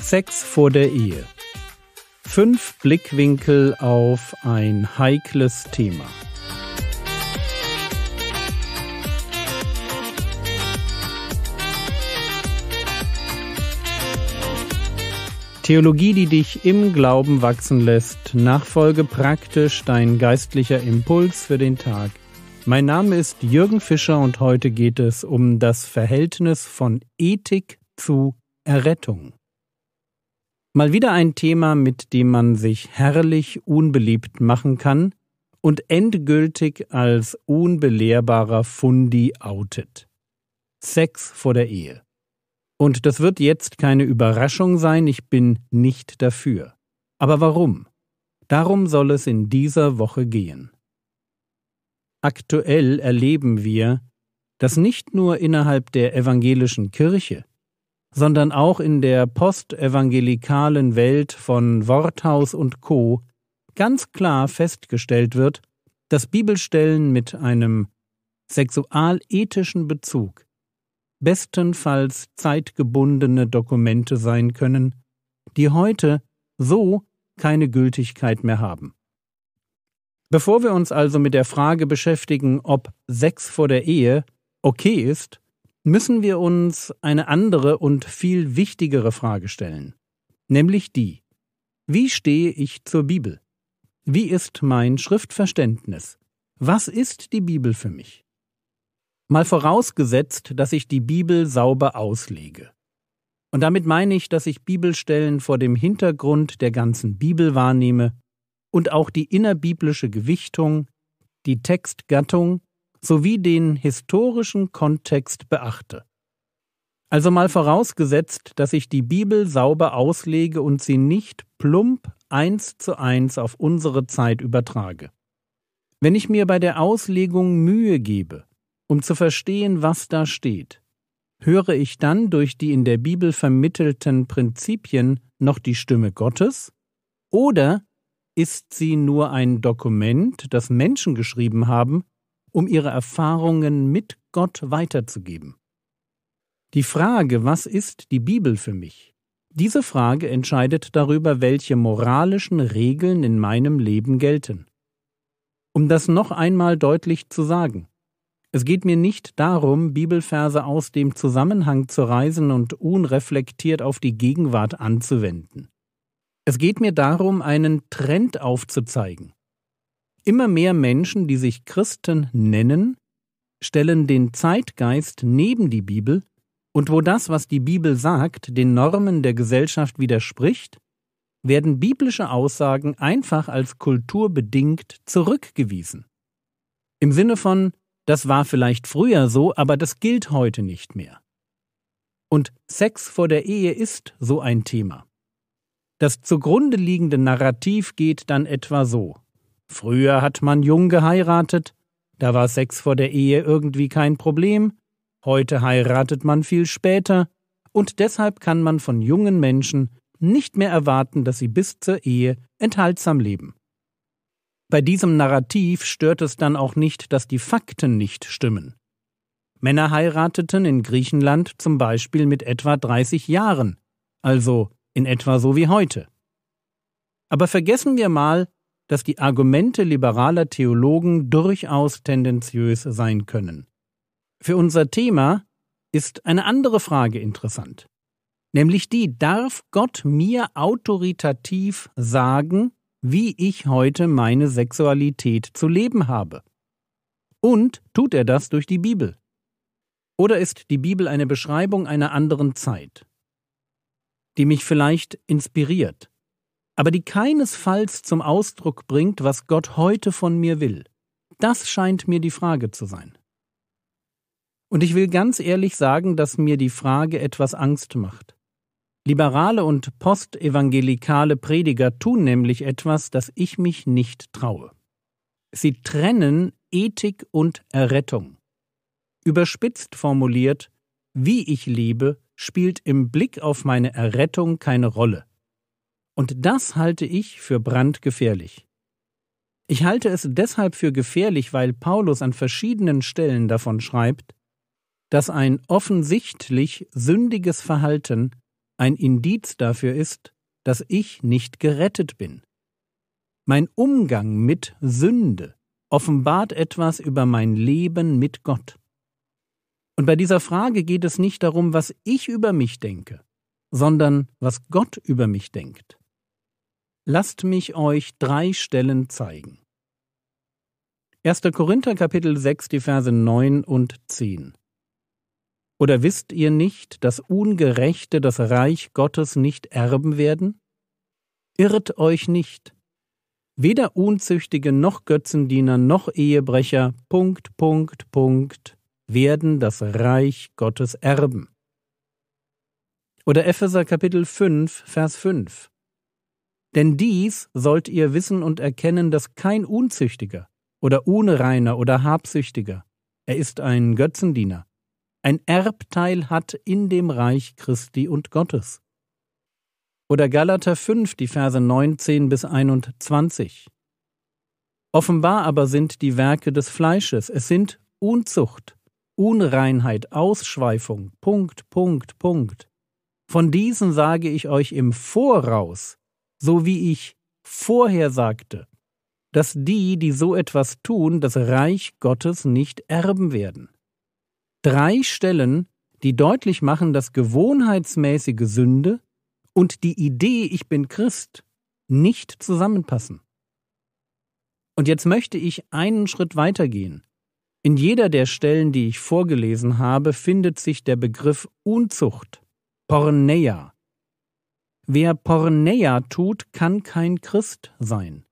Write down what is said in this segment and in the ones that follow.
Sex vor der Ehe. Fünf Blickwinkel auf ein heikles Thema. Theologie, die dich im Glauben wachsen lässt. Nachfolge praktisch dein geistlicher Impuls für den Tag. Mein Name ist Jürgen Fischer und heute geht es um das Verhältnis von Ethik zu Errettung. Mal wieder ein Thema, mit dem man sich herrlich unbeliebt machen kann und endgültig als unbelehrbarer Fundi outet. Sex vor der Ehe. Und das wird jetzt keine Überraschung sein, ich bin nicht dafür. Aber warum? Darum soll es in dieser Woche gehen. Aktuell erleben wir, dass nicht nur innerhalb der evangelischen Kirche, sondern auch in der postevangelikalen Welt von Worthaus und Co. ganz klar festgestellt wird, dass Bibelstellen mit einem sexualethischen Bezug bestenfalls zeitgebundene Dokumente sein können, die heute so keine Gültigkeit mehr haben. Bevor wir uns also mit der Frage beschäftigen, ob Sex vor der Ehe okay ist, müssen wir uns eine andere und viel wichtigere Frage stellen, nämlich die Wie stehe ich zur Bibel? Wie ist mein Schriftverständnis? Was ist die Bibel für mich? Mal vorausgesetzt, dass ich die Bibel sauber auslege. Und damit meine ich, dass ich Bibelstellen vor dem Hintergrund der ganzen Bibel wahrnehme und auch die innerbiblische Gewichtung, die Textgattung sowie den historischen Kontext beachte. Also mal vorausgesetzt, dass ich die Bibel sauber auslege und sie nicht plump eins zu eins auf unsere Zeit übertrage. Wenn ich mir bei der Auslegung Mühe gebe, um zu verstehen, was da steht, höre ich dann durch die in der Bibel vermittelten Prinzipien noch die Stimme Gottes? Oder ist sie nur ein Dokument, das Menschen geschrieben haben, um ihre Erfahrungen mit Gott weiterzugeben. Die Frage, was ist die Bibel für mich? Diese Frage entscheidet darüber, welche moralischen Regeln in meinem Leben gelten. Um das noch einmal deutlich zu sagen, es geht mir nicht darum, Bibelverse aus dem Zusammenhang zu reisen und unreflektiert auf die Gegenwart anzuwenden. Es geht mir darum, einen Trend aufzuzeigen, Immer mehr Menschen, die sich Christen nennen, stellen den Zeitgeist neben die Bibel, und wo das, was die Bibel sagt, den Normen der Gesellschaft widerspricht, werden biblische Aussagen einfach als kulturbedingt zurückgewiesen. Im Sinne von, das war vielleicht früher so, aber das gilt heute nicht mehr. Und Sex vor der Ehe ist so ein Thema. Das zugrunde liegende Narrativ geht dann etwa so. Früher hat man jung geheiratet, da war Sex vor der Ehe irgendwie kein Problem, heute heiratet man viel später, und deshalb kann man von jungen Menschen nicht mehr erwarten, dass sie bis zur Ehe enthaltsam leben. Bei diesem Narrativ stört es dann auch nicht, dass die Fakten nicht stimmen. Männer heirateten in Griechenland zum Beispiel mit etwa 30 Jahren, also in etwa so wie heute. Aber vergessen wir mal, dass die Argumente liberaler Theologen durchaus tendenziös sein können. Für unser Thema ist eine andere Frage interessant, nämlich die, darf Gott mir autoritativ sagen, wie ich heute meine Sexualität zu leben habe? Und tut er das durch die Bibel? Oder ist die Bibel eine Beschreibung einer anderen Zeit, die mich vielleicht inspiriert, aber die keinesfalls zum Ausdruck bringt, was Gott heute von mir will. Das scheint mir die Frage zu sein. Und ich will ganz ehrlich sagen, dass mir die Frage etwas Angst macht. Liberale und postevangelikale Prediger tun nämlich etwas, das ich mich nicht traue. Sie trennen Ethik und Errettung. Überspitzt formuliert, wie ich lebe, spielt im Blick auf meine Errettung keine Rolle. Und das halte ich für brandgefährlich. Ich halte es deshalb für gefährlich, weil Paulus an verschiedenen Stellen davon schreibt, dass ein offensichtlich sündiges Verhalten ein Indiz dafür ist, dass ich nicht gerettet bin. Mein Umgang mit Sünde offenbart etwas über mein Leben mit Gott. Und bei dieser Frage geht es nicht darum, was ich über mich denke, sondern was Gott über mich denkt. Lasst mich euch drei Stellen zeigen. 1. Korinther Kapitel 6, die Verse 9 und 10. Oder wisst ihr nicht, dass Ungerechte das Reich Gottes nicht erben werden? Irrt euch nicht. Weder Unzüchtige noch Götzendiener noch Ehebrecher, Punkt, Punkt, Punkt, werden das Reich Gottes erben. Oder Epheser Kapitel 5, Vers 5. Denn dies sollt ihr wissen und erkennen, dass kein Unzüchtiger oder Unreiner oder Habsüchtiger, er ist ein Götzendiener, ein Erbteil hat in dem Reich Christi und Gottes. Oder Galater 5, die Verse 19 bis 21. Offenbar aber sind die Werke des Fleisches, es sind Unzucht, Unreinheit, Ausschweifung, Punkt, Punkt, Punkt. Von diesen sage ich euch im Voraus, so wie ich vorher sagte, dass die, die so etwas tun, das Reich Gottes nicht erben werden. Drei Stellen, die deutlich machen, dass gewohnheitsmäßige Sünde und die Idee, ich bin Christ, nicht zusammenpassen. Und jetzt möchte ich einen Schritt weitergehen. In jeder der Stellen, die ich vorgelesen habe, findet sich der Begriff Unzucht, Porneia, Wer Porneia tut, kann kein Christ sein.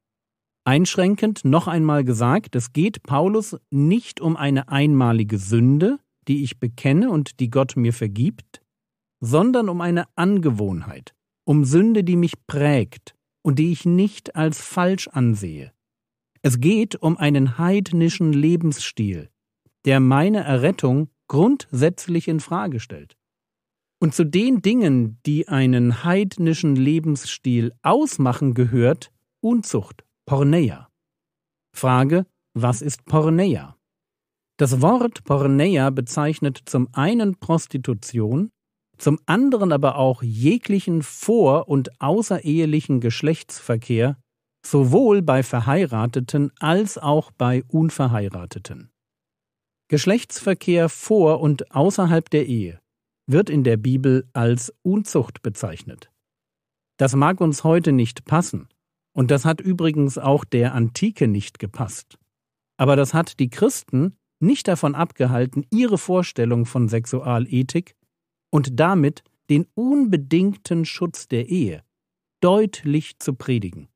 Einschränkend noch einmal gesagt, es geht Paulus nicht um eine einmalige Sünde, die ich bekenne und die Gott mir vergibt, sondern um eine Angewohnheit, um Sünde, die mich prägt und die ich nicht als falsch ansehe. Es geht um einen heidnischen Lebensstil, der meine Errettung grundsätzlich in Frage stellt. Und zu den Dingen, die einen heidnischen Lebensstil ausmachen, gehört Unzucht, Porneia. Frage, was ist Porneia? Das Wort Porneia bezeichnet zum einen Prostitution, zum anderen aber auch jeglichen vor- und außerehelichen Geschlechtsverkehr, sowohl bei Verheirateten als auch bei Unverheirateten. Geschlechtsverkehr vor und außerhalb der Ehe wird in der Bibel als Unzucht bezeichnet. Das mag uns heute nicht passen, und das hat übrigens auch der Antike nicht gepasst. Aber das hat die Christen nicht davon abgehalten, ihre Vorstellung von Sexualethik und damit den unbedingten Schutz der Ehe deutlich zu predigen.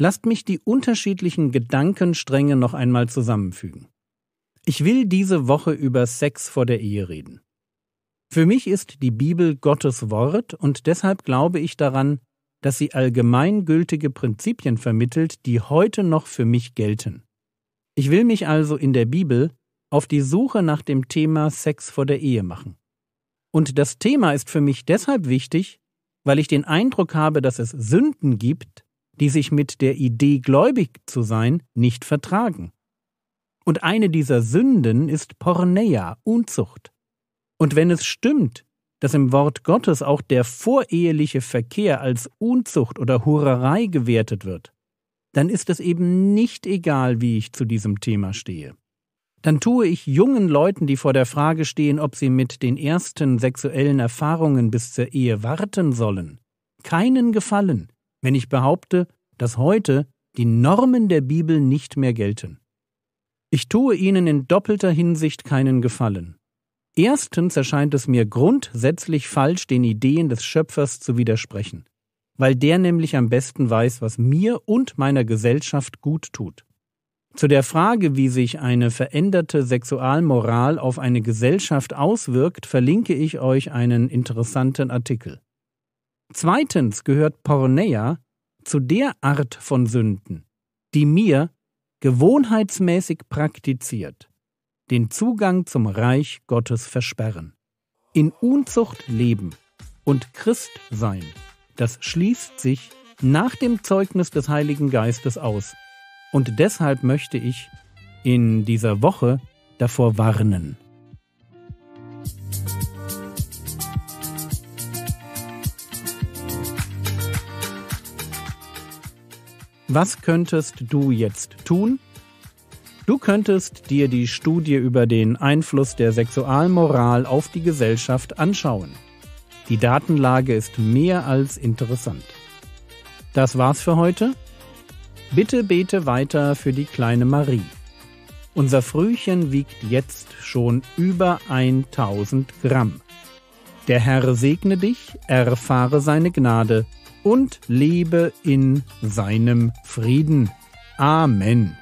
Lasst mich die unterschiedlichen Gedankenstränge noch einmal zusammenfügen. Ich will diese Woche über Sex vor der Ehe reden. Für mich ist die Bibel Gottes Wort und deshalb glaube ich daran, dass sie allgemeingültige Prinzipien vermittelt, die heute noch für mich gelten. Ich will mich also in der Bibel auf die Suche nach dem Thema Sex vor der Ehe machen. Und das Thema ist für mich deshalb wichtig, weil ich den Eindruck habe, dass es Sünden gibt, die sich mit der Idee, gläubig zu sein, nicht vertragen. Und eine dieser Sünden ist Porneia, Unzucht. Und wenn es stimmt, dass im Wort Gottes auch der voreheliche Verkehr als Unzucht oder Hurerei gewertet wird, dann ist es eben nicht egal, wie ich zu diesem Thema stehe. Dann tue ich jungen Leuten, die vor der Frage stehen, ob sie mit den ersten sexuellen Erfahrungen bis zur Ehe warten sollen, keinen Gefallen, wenn ich behaupte, dass heute die Normen der Bibel nicht mehr gelten. Ich tue ihnen in doppelter Hinsicht keinen Gefallen. Erstens erscheint es mir grundsätzlich falsch, den Ideen des Schöpfers zu widersprechen, weil der nämlich am besten weiß, was mir und meiner Gesellschaft gut tut. Zu der Frage, wie sich eine veränderte Sexualmoral auf eine Gesellschaft auswirkt, verlinke ich euch einen interessanten Artikel. Zweitens gehört Porneia zu der Art von Sünden, die mir gewohnheitsmäßig praktiziert den Zugang zum Reich Gottes versperren. In Unzucht leben und Christ sein, das schließt sich nach dem Zeugnis des Heiligen Geistes aus. Und deshalb möchte ich in dieser Woche davor warnen. Was könntest du jetzt tun? Du könntest dir die Studie über den Einfluss der Sexualmoral auf die Gesellschaft anschauen. Die Datenlage ist mehr als interessant. Das war's für heute. Bitte bete weiter für die kleine Marie. Unser Frühchen wiegt jetzt schon über 1000 Gramm. Der Herr segne dich, erfahre seine Gnade und lebe in seinem Frieden. Amen.